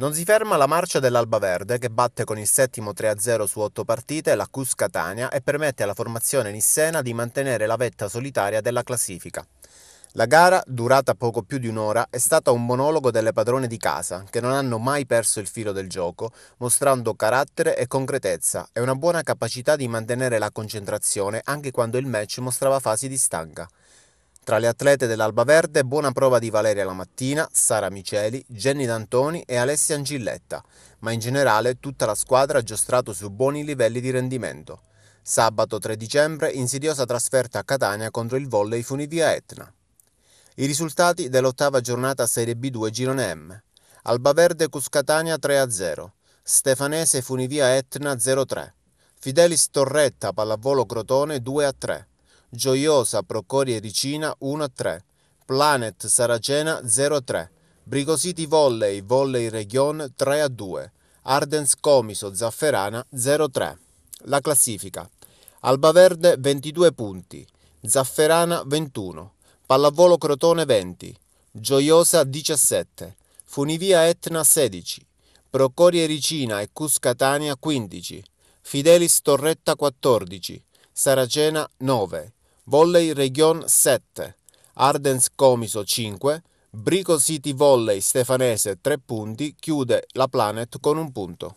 Non si ferma la marcia dell'Alba Verde che batte con il settimo 3-0 su otto partite la Cus Catania e permette alla formazione nissena di mantenere la vetta solitaria della classifica. La gara, durata poco più di un'ora, è stata un monologo delle padrone di casa, che non hanno mai perso il filo del gioco, mostrando carattere e concretezza e una buona capacità di mantenere la concentrazione anche quando il match mostrava fasi di stanca. Tra le atlete dell'Alba Verde buona prova di Valeria Lamattina, Sara Miceli, Jenny D'Antoni e Alessia Angilletta, ma in generale tutta la squadra ha giostrato su buoni livelli di rendimento. Sabato 3 dicembre insidiosa trasferta a Catania contro il volley Funivia Etna. I risultati dell'ottava giornata Serie B2 Girone M. Albaverde Cuscatania 3-0, Stefanese Funivia Etna 0-3, Fidelis Torretta Pallavolo Crotone 2-3. Gioiosa Procorie Ricina 1-3, Planet Saracena 0-3, Brigositi Volley Volley Region 3-2, Ardens Comiso Zafferana 0-3. La classifica. Albaverde 22 punti, Zafferana 21, Pallavolo Crotone 20, Gioiosa 17, Funivia Etna 16, Procorie Ricina e Cuscatania 15, Fidelis Torretta 14, Saracena 9, Volley Region 7, Ardens Comiso 5, Brico City Volley Stefanese 3 punti, chiude la Planet con un punto.